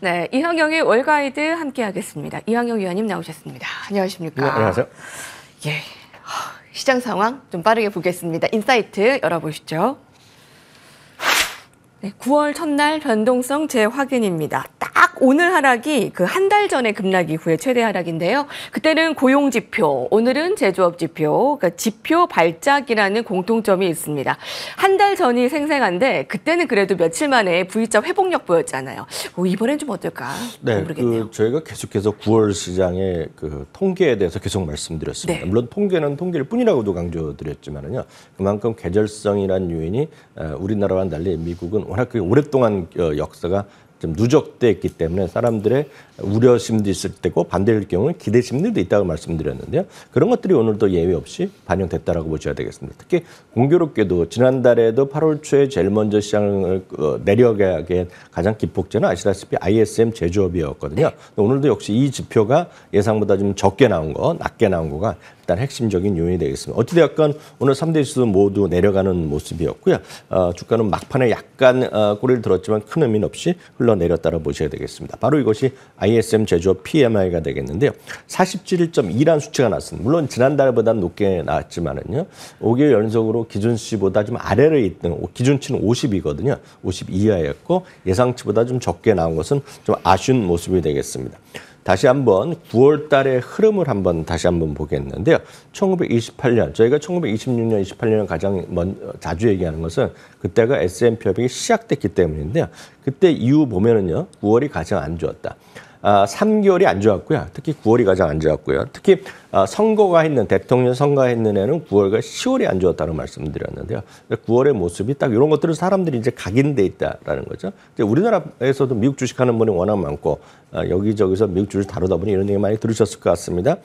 네, 이황영의 월가이드 함께하겠습니다. 이황영 위원님 나오셨습니다. 안녕하십니까? 네, 안녕하세요. 예, 시장 상황 좀 빠르게 보겠습니다. 인사이트 열어보시죠. 네, 9월 첫날 변동성 재확인입니다. 딱 오늘 하락이 그 한 달 전에 급락 이후에 최대 하락인데요. 그때는 고용 지표, 오늘은 제조업 지표, 그러니까 지표 발작이라는 공통점이 있습니다. 한 달 전이 생생한데 그때는 그래도 며칠 만에 V자 회복력 보였잖아요. 오, 어, 이번엔 좀 어떨까 네, 그 모르겠네요. 그 저희가 계속해서 9월 시장의 그 통계에 대해서 계속 말씀드렸습니다. 네. 물론 통계는 통계일 뿐이라고도 강조드렸지만요. 그만큼 계절성이라는 요인이 우리나라와 달리 미국은 워낙 그 오랫동안 어, 역사가 좀 누적돼 있기 때문에 사람들의 우려심도 있을 때고 반대일 경우는 기대심리도 있다고 말씀드렸는데요. 그런 것들이 오늘도 예외 없이 반영됐다라고 보셔야 되겠습니다. 특히 공교롭게도 지난달에도 8월 초에 제일 먼저 시장을 어, 내려가게 가장 기폭제는 아시다시피 ISM 제조업이었거든요. 네. 오늘도 역시 이 지표가 예상보다 좀 적게 나온 거, 낮게 나온 거가 일단 핵심적인 요인이 되겠습니다. 어찌되었건 오늘 3대 지수 모두 내려가는 모습이었고요. 어, 주가는 막판에 약간 어, 꼬리를 들었지만 큰 의미는 없이 흘러 흘러내렸다고 보셔야 되겠습니다. 바로 이것이 ISM 제조업 PMI가 되겠는데요. 47.2란 수치가 났습니다. 물론 지난달보다는 높게 나왔지만은요. 5개월 연속으로 기준치보다 좀 아래를 있던 기준치는 50이거든요. 50 이하였고 예상치보다 좀 적게 나온 것은 좀 아쉬운 모습이 되겠습니다. 다시 한번 9월 달의 흐름을 한번 다시 한번 보겠는데요. 1928년 저희가 1926년 28년 가장 먼, 자주 얘기하는 것은 그때가 S&P 협약이 시작됐기 때문인데요. 그때 이후 보면은요. 9월이 가장 안 좋았다. 아, 삼개월이안 좋았고요. 특히 9월이 가장 안 좋았고요. 특히 아, 선거가 있는 대통령 선거가 있는 애는 9월과 10월이 안 좋았다는 말씀드렸는데요. 을 9월의 모습이 딱 이런 것들은 사람들이 이제 각인돼 있다라는 거죠. 우리나라에서도 미국 주식하는 분이 워낙 많고 아, 여기저기서 미국 주식 다루다 보니 이런 얘기 많이 들으셨을 것 같습니다.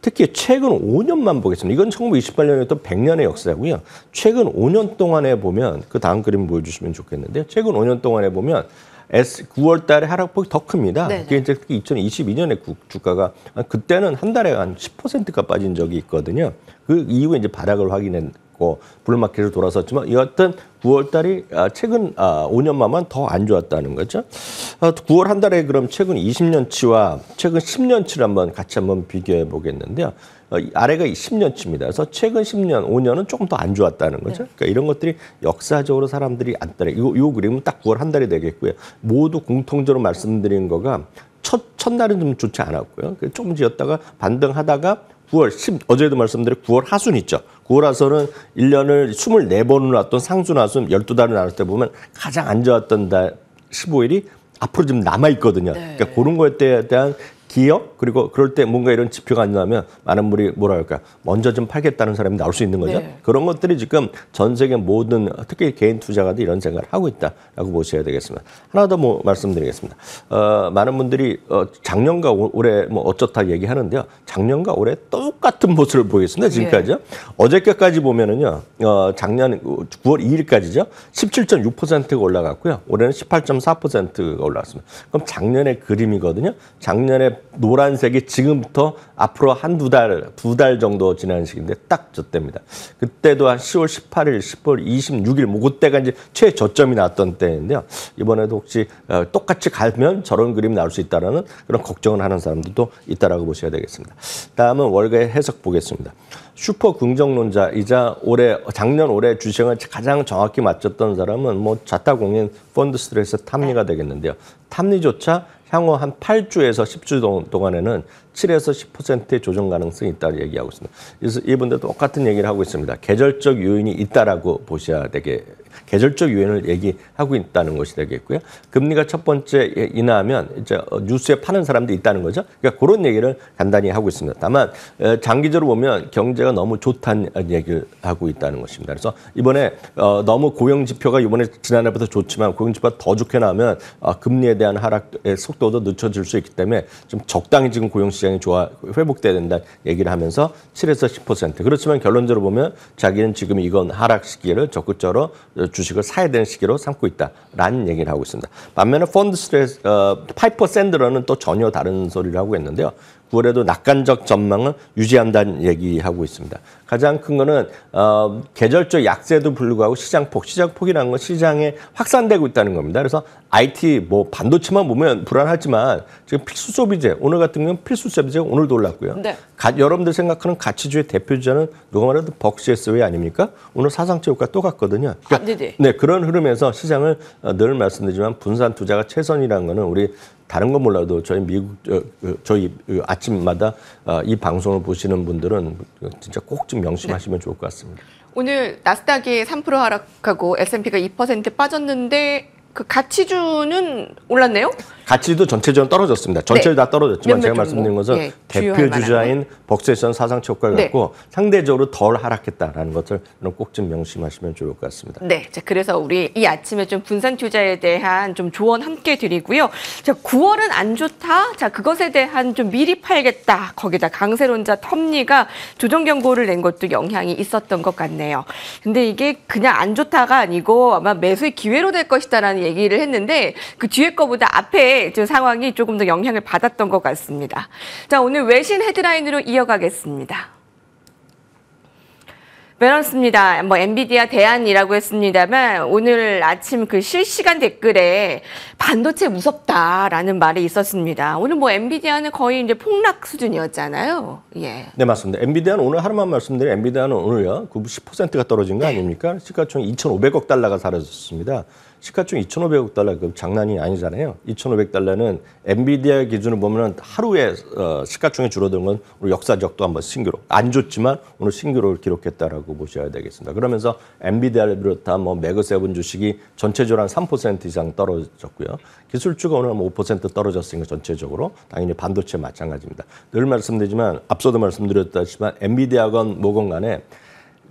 특히 최근 5년만 보겠습니다. 이건 1928년에 또 100년의 역사고요. 최근 5년 동안에 보면 그 다음 그림 보여주시면 좋겠는데요. 최근 5년 동안에 보면 S 9월 달에 하락폭이 더 큽니다. 네네. 그게 이제 2022년에 국, 주가가 아, 그때는 한 달에 한 10%가 빠진 적이 있거든요. 그 이후에 이제 바닥을 확인한 있고 블루마켓을 돌아섰지만 여하튼 9월 달이 아, 최근 5년만만 아, 더안 좋았다는 거죠. 9월 아, 한 달에 그럼 최근 20년치와 최근 10년치를 한번 같이 한번 비교해 보겠는데요. 어, 아래가 10년치입니다. 그래서 최근 10년, 5년은 조금 더 안 좋았다는 거죠. 네. 그러니까 이런 것들이 역사적으로 사람들이 안 따라. 요, 요 그림은 딱 9월 한 달이 되겠고요. 모두 공통적으로 말씀드린 거가 첫, 첫날은 좀 좋지 않았고요. 그 조금 지었다가 반등하다가 9월 10 어제도 말씀드린 9월 하순 있죠. 9월 하순은 1년을 24번을 나왔던 상순 하순 12달을 나왔때 보면 가장 안 좋았던 달 15일이 앞으로 좀 남아 있거든요. 네. 그러니까 그런 것에 대한 기업 그리고 그럴 때 뭔가 이런 지표가 안냐면 많은 분이 뭐랄까 먼저 좀 팔겠다는 사람이 나올 수 있는 거죠. 네. 그런 것들이 지금 전 세계 모든 특히 개인 투자가도 이런 생각을 하고 있다라고 보셔야 되겠습니다. 하나 더 뭐 말씀드리겠습니다. 어, 많은 분들이 어, 작년과 올해 뭐 어쩌다 얘기하는데요. 작년과 올해 똑같은 모습을 보이겠습니다. 지금까지요. 네. 예. 어저께까지 보면은요. 어, 작년 9월 2일까지죠. 17.6%가 올라갔고요. 올해는 18.4%가 올라갔습니다. 그럼 작년의 그림이거든요. 작년에 노란색이 지금부터 앞으로 한 두 달, 두 달 정도 지난 시기인데 딱 저때입니다. 그때도 한 10월 18일, 10월 26일, 뭐 그때가 이제 최저점이 나왔던 때인데요. 이번에도 혹시 어, 똑같이 가면 저런 그림이 나올 수 있다라는 그런 걱정을 하는 사람들도 있다라고 보셔야 되겠습니다. 다음은 월계 해석 보겠습니다. 슈퍼 긍정론자이자 올해 작년 올해 주식을 가장 정확히 맞췄던 사람은 뭐 자타공인 펀드 스트레스 탐리가 네. 되겠는데요. 탐리조차 향후 한 8주에서 10주 동안에는 7에서 10%의 조정 가능성이 있다고 얘기하고 있습니다. 그래서 이분들 똑같은 얘기를 하고 있습니다. 계절적 요인이 있다라고 보셔야 되게 계절적 유인을 얘기하고 있다는 것이 되겠고요. 금리가 첫 번째 인하하면 이제 어, 뉴스에 파는 사람도 있다는 거죠. 그러니까 그런 얘기를 간단히 하고 있습니다. 다만 어, 장기적으로 보면 경제가 너무 좋다는 얘기를 하고 있다는 것입니다. 그래서 이번에 어, 너무 고용 지표가 이번에 지난해보다 좋지만 고용 지표가 더 좋게 나면 아, 금리에 대한 하락의 속도도 늦춰질 수 있기 때문에 좀 적당히 지금 고용 시장이 좋아 회복돼야 된다 얘기를 하면서 7에서 10% 그렇지만 결론적으로 보면 자기는 지금 이건 하락 시기를 적극적으로 주식을 사야 되는 시기로 삼고 있다라는 얘기를 하고 있습니다. 반면에 펀드스트레스 어, 파이퍼 샌드러는 또 전혀 다른 소리를 하고 있는데요. 9월에도 낙관적 전망을 유지한다는 얘기하고 있습니다. 가장 큰 거는 어, 계절적 약세도 불구하고 시장폭, 시장폭이라는 건 시장에 확산되고 있다는 겁니다. 그래서 IT 뭐 반도체만 보면 불안하지만 지금 필수 소비재 오늘 같은 경우는 필수 소비재 오늘도 올랐고요. 네. 가, 여러분들 생각하는 가치주의 대표주자는 누가 말해도 벅시에스웨이 아닙니까? 오늘 사상 최고가 또 갔거든요. 그러니까, 아, 네 그런 흐름에서 시장을 어, 늘 말씀드리지만 분산 투자가 최선이라는 거는 우리 다른 건 몰라도 저희 미국 그, 저희 그 아침마다 어, 이 방송을 보시는 분들은 진짜 꼭 좀 명심하시면 네. 좋을 것 같습니다. 오늘 나스닥이 3% 하락하고 S&P가 2% 빠졌는데 그 가치주는 올랐네요? 가치도 전체적으로 떨어졌습니다. 전체를 네. 다 떨어졌지만 제가 말씀드린 것은 예, 대표 주자인 벅스에선 사상 최고가를 네. 갖고 상대적으로 덜 하락했다라는 것을 꼭 좀 명심하시면 좋을 것 같습니다. 네, 자, 그래서 우리 이 아침에 좀 분산 투자에 대한 좀 조언 함께 드리고요. 자, 9월은 안 좋다. 자, 그것에 대한 좀 미리 팔겠다. 거기다 강세론자 텀니가 조정 경고를 낸 것도 영향이 있었던 것 같네요. 근데 이게 그냥 안 좋다가 아니고 아마 매수의 기회로 될 것이다라는 얘기를 했는데 그 뒤에 거보다 앞에 경 상황이 조금 더 영향을 받았던 것 같습니다. 자, 오늘 외신 헤드라인으로 이어가겠습니다. 그렇습니다. 뭐 엔비디아 대안이라고 했습니다만 오늘 아침 그 실시간 댓글에 반도체 무섭다라는 말이 있었습니다. 오늘 뭐 엔비디아는 거의 이제 폭락 수준이었잖아요. 예. 네 맞습니다. 엔비디아는 오늘 하루만 말씀드리면 엔비디아는 오늘요 그 10%가 떨어진 거 아닙니까? 시가총 2,500억 달러가 사라졌습니다. 시가총 2,500억 달러 그 장난이 아니잖아요. 2,500달러는 엔비디아 기준으로 보면은 하루에 어, 시가총이 줄어든 건 우리 역사적도 한번 신기록 안 좋지만 오늘 신기록을 기록했다라고 보셔야 되겠습니다. 그러면서 엔비디아를 비롯한 뭐매그세븐 주식이 전체적으로 한 3% 이상 떨어졌고요. 기술주가 오늘 한 5 떨어졌으니까 전체적으로 당연히 반도체 마찬가지입니다. 늘 말씀드리지만 앞서도 말씀드렸다지만 엔비디아건 모건 간에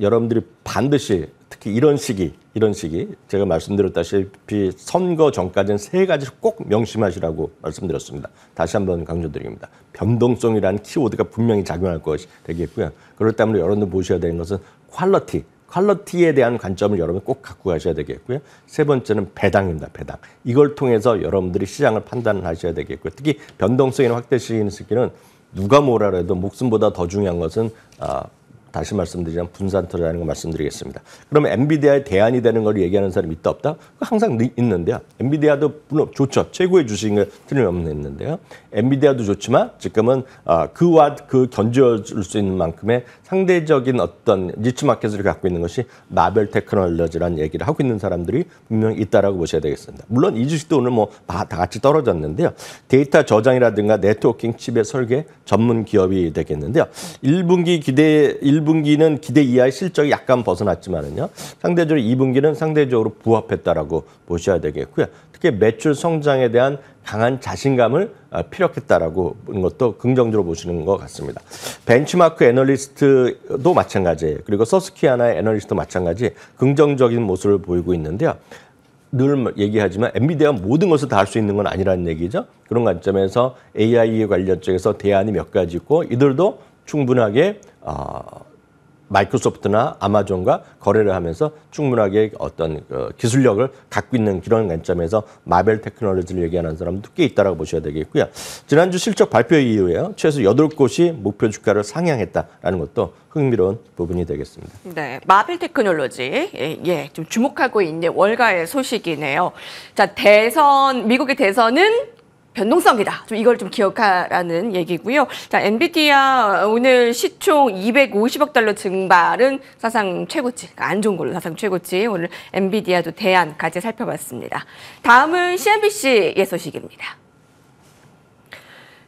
여러분들이 반드시 특히 이런 시기, 이런 시기 제가 말씀드렸다시피 선거 전까지는 세 가지를 꼭 명심하시라고 말씀드렸습니다. 다시 한번 강조드립니다. 변동성이라는 키워드가 분명히 작용할 것이 되겠고요. 그렇기 때문 여러분들 보셔야 되는 것은 퀄러티, 퀄러티에 대한 관점을 여러분 꼭 갖고 가셔야 되겠고요. 세 번째는 배당입니다. 배당. 이걸 통해서 여러분들이 시장을 판단 하셔야 되겠고요. 특히 변동성이 확대 시기는 누가 뭐라 해도 목숨보다 더 중요한 것은 아, 다시 말씀드리자면 분산 투자라는 걸 말씀드리겠습니다. 그럼 엔비디아의 대안이 되는 걸 얘기하는 사람이 있다 없다? 항상 있는데요. 엔비디아도 물론 좋죠. 최고의 주식은 틀림없는데요. 엔비디아도 좋지만 지금은 그와 어, 그견어할수 그 있는 만큼의 상대적인 어떤 니치 마켓을 갖고 있는 것이 마벨 테크놀로지라는 얘기를 하고 있는 사람들이 분명히 있다라고 보셔야 되겠습니다. 물론 이 주식도 오늘 뭐 다 같이 떨어졌는데요. 데이터 저장이라든가 네트워킹 칩의 설계 전문 기업이 되겠는데요. 1분기 기대 1 1분기는 기대 이하의 실적이 약간 벗어났지만은요. 상대적으로 2분기는 상대적으로 부합했다라고 보셔야 되겠고요. 특히 매출 성장에 대한 강한 자신감을 아, 피력했다라고 보는 것도 긍정적으로 보시는 것 같습니다. 벤치마크 애널리스트도 마찬가지예요. 그리고 서스키아나의 애널리스트도 마찬가지 긍정적인 모습을 보이고 있는데요. 늘 뭐 얘기하지만 엔비디아가 모든 것을 다 할 수 있는 건 아니라는 얘기죠. 그런 관점에서 AI에 관련 쪽에서 대안이 몇 가지 있고 이들도 충분하게 어, 마이크로소프트나 아마존과 거래를 하면서 충분하게 어떤 어, 기술력을 갖고 있는 그런 관점에서 마벨 테크놀로지를 얘기하는 사람도 꽤 있다라고 보셔야 되겠고요. 지난주 실적 발표 이후에요. 최소 여덟 곳이 목표 주가를 상향했다라는 것도 흥미로운 부분이 되겠습니다. 네, 마벨 테크놀로지 예, 예, 좀 주목하고 있는 월가의 소식이네요. 자, 대선 미국의 대선은 변동성이다. 좀 이걸 좀 기억하라는 얘기고요. 자, 엔비디아 오늘 시총 250억 달러 증발은 사상 최고치, 그러니까 안 좋은 걸로 사상 최고치. 오늘 엔비디아도 대안까지 살펴봤습니다. 다음은 CNBC의 소식입니다.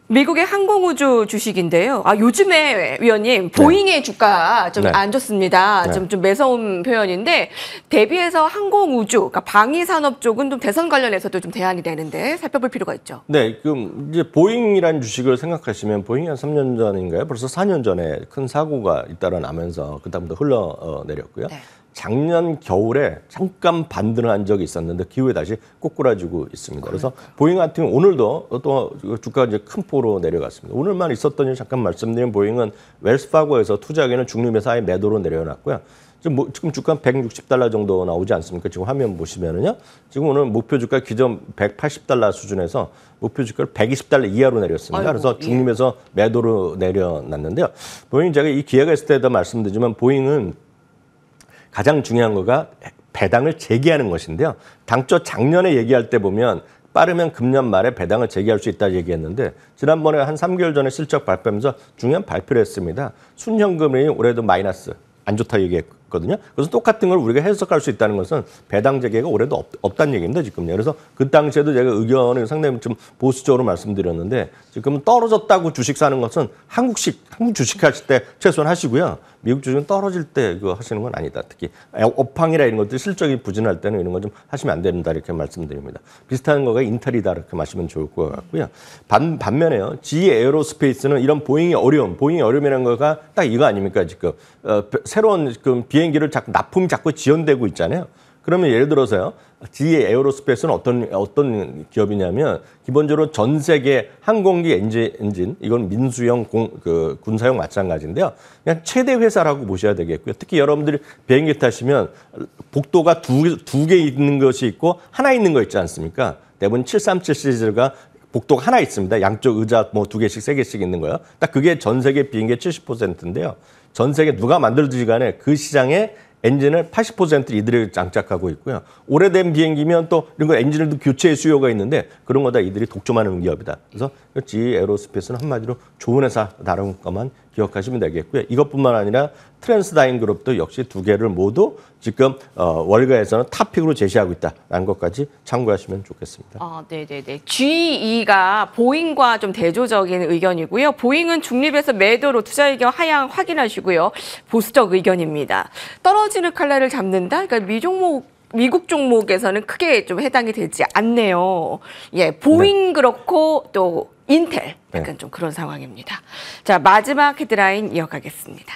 미국의 항공우주 주식인데요. 아 요즘에 위원님 네. 보잉의 네. 주가 좀안 네. 좋습니다. 좀좀 좀 매서운 표현인데 대비해서 항공우주, 그러니까 방위산업 쪽은 좀 대선 관련해서도 좀 대안이 되는데 살펴볼 필요가 있죠. 네, 그럼 이제 보잉이란 주식을 생각하시면 보잉이 한 3년 전인가요? 벌써 4년 전에 큰 사고가 잇따라 나면서 그다음부터 흘러 내렸고요. 네. 작년 겨울에 잠깐 반등을 한 적이 있었는데 기후에 그 다시 꼬꾸라지고 있습니다. 그래서 보잉 같은 오늘도 또 주가 이제 큰포으로 내려갔습니다. 오늘만 있었던 일 잠깐 말씀드린 보잉은 웰스파고에서 투자하기는 중립회사의 매도로 내려놨고요. 지금, 뭐, 지금 주가 160달러 정도 나오지 않습니까? 지금 화면 보시면은요. 지금 오늘 목표 주가 기존 180달러 수준에서 목표 주가를 120달러 이하로 내렸습니다. 아이고, 그래서 예. 중립에서 예. 매도로 내려놨는데요. 보잉 제가 이 기회가 있을 때도 말씀드리지만 보잉은 가장 중요한 거가 배당을 재개하는 것인데요. 당초 작년에 얘기할 때 보면 빠르면 금년 말에 배당을 재개할 수 있다 얘기했는데 지난번에 한 3개월 전에 실적 발표하면서 중요한 발표를 했습니다. 순현금이 올해도 마이너스 안 좋다 얘기했고 거든요 그래서 똑같은 걸 우리가 해석할 수 있다는 것은 배당 재개가 올해도 없, 없다는 얘기입니다. 지금요. 그래서 그 당시에도 제가 의견을 상당히 좀 보수적으로 말씀드렸는데 지금 떨어졌다고 주식 사는 것은 한국식 한국 주식 하실 때 최소한 하시고요. 미국 주식은 떨어질 때그거 하시는 건 아니다. 특히 업황이라 이런 것들 실적이 부진할 때는 이런 건좀 하시면 안 된다 이렇게 말씀드립니다. 비슷한 거가 인텔이다 이렇게 마시면 좋을 것 같고요. 반 반면에요. G 에어로스페이스는 이런 보잉이 어려움, 보잉이 어려움이라는 거가 딱 이거 아닙니까 지금 어, 새로운 지금 비행 비행기를 자꾸 납품 자꾸 지연되고 있잖아요. 그러면 예를 들어서요. GE 에어로스페이스는 어떤 어떤 기업이냐면 기본적으로 전 세계 항공기 엔진, 엔진 이건 민수용 공, 그 군사용 마찬가지인데요. 그냥 최대 회사라고 보셔야 되겠고요. 특히 여러분들이 비행기 타시면 복도가 두두개 있는 것이 있고 하나 있는 거 있지 않습니까? 대부분 737 시리즈가 복도가 하나 있습니다. 양쪽 의자 뭐 두 개씩 세 개씩 있는 거예요. 딱 그게 전 세계 비행기 70%인데요. 전 세계 누가 만들든지 간에 그 시장에 엔진을 80% 이들이 장착하고 있고요. 오래된 비행기면 또 이런 거 엔진을 교체의 수요가 있는데 그런 거 다 이들이 독점하는 기업이다. 그래서 GE 에로스페이스는 한마디로 좋은 회사다라는 것만 기억하시면 되겠고요. 이것뿐만 아니라 트랜스다인 그룹도 역시 두 개를 모두 지금 어, 월가에서는 탑픽으로 제시하고 있다는 것까지 참고하시면 좋겠습니다. 아, 네네네. G2가 보잉과 좀 대조적인 의견이고요. 보잉은 중립에서 매도로 투자 의견 하향 확인하시고요. 보수적 의견입니다. 떨어지는 칼날을 잡는다? 그러니까 미종목 미국 종목에서는 크게 좀 해당이 되지 않네요. 예, 보잉 네. 그렇고 또 인텔 네. 약간 네. 좀 그런 상황입니다. 자, 마지막 헤드라인 이어가겠습니다.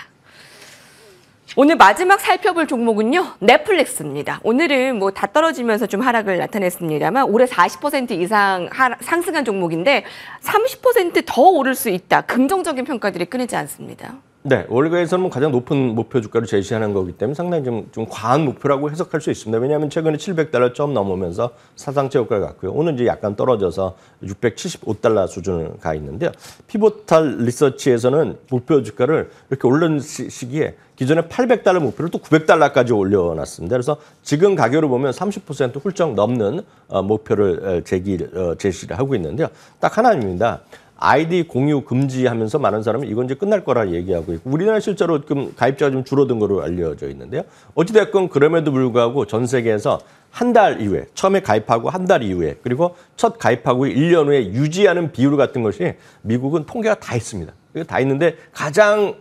오늘 마지막 살펴볼 종목은요. 넷플릭스입니다. 오늘은 뭐 다 떨어지면서 좀 하락을 나타냈습니다만 올해 40% 이상 하 상승한 종목인데 30%더 오를 수 있다. 긍정적인 평가들이 끊이지 않습니다. 네, 월가에서는 뭐 가장 높은 목표 주가를 제시하는 거기 때문에 상당히 좀, 좀 과한 목표라고 해석할 수 있습니다. 왜냐하면 최근에 700달러 점 넘으면서 사상 최고가를 갔고요. 오늘 이제 약간 떨어져서 675달러 수준을 가 있는데요. 피보탈 리서치에서는 목표 주가를 이렇게 올른 시기에 시 기존에 800달러 목표를 또 900달러까지 올려놨습니다. 그래서 지금 가격으로 보면 30% 훌쩍 넘는 어, 목표를 어, 제기, 어, 제시를 하고 있는데요. 딱 하나입니다. 아이디 공유 금지하면서 많은 사람이 이건 이제 끝날 거라 얘기하고 있고 우리나라 실제로 지금 가입자가 좀 줄어든 거로 알려져 있는데요. 어찌됐건 그럼에도 불구하고 전 세계에서 한 달 이후에 처음에 가입하고 한 달 이후에 그리고 첫 가입하고 1년 후에 유지하는 비율 같은 것이 미국은 통계가 다 있습니다. 다 있는데 가장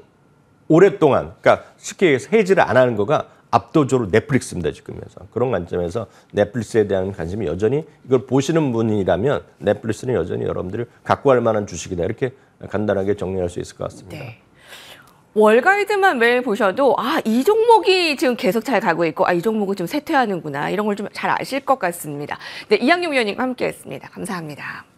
오랫동안 그러니까 쉽게 얘기해서 해지를 안 하는 거가 압도적으로 넷플릭스입니다 지금에서 그런 관점에서 넷플릭스에 대한 관심이 여전히 이걸 보시는 분이라면 넷플릭스는 여전히 여러분들을 갖고 할 만한 주식이다 이렇게 간단하게 정리할 수 있을 것 같습니다. 네. 월가이드만 매일 보셔도 아 이 종목이 지금 계속 잘 가고 있고 아 이 종목은 좀 쇠퇴하는구나 이런 걸 좀 잘 아실 것 같습니다. 네 이양용 위원님 과 함께했습니다. 감사합니다.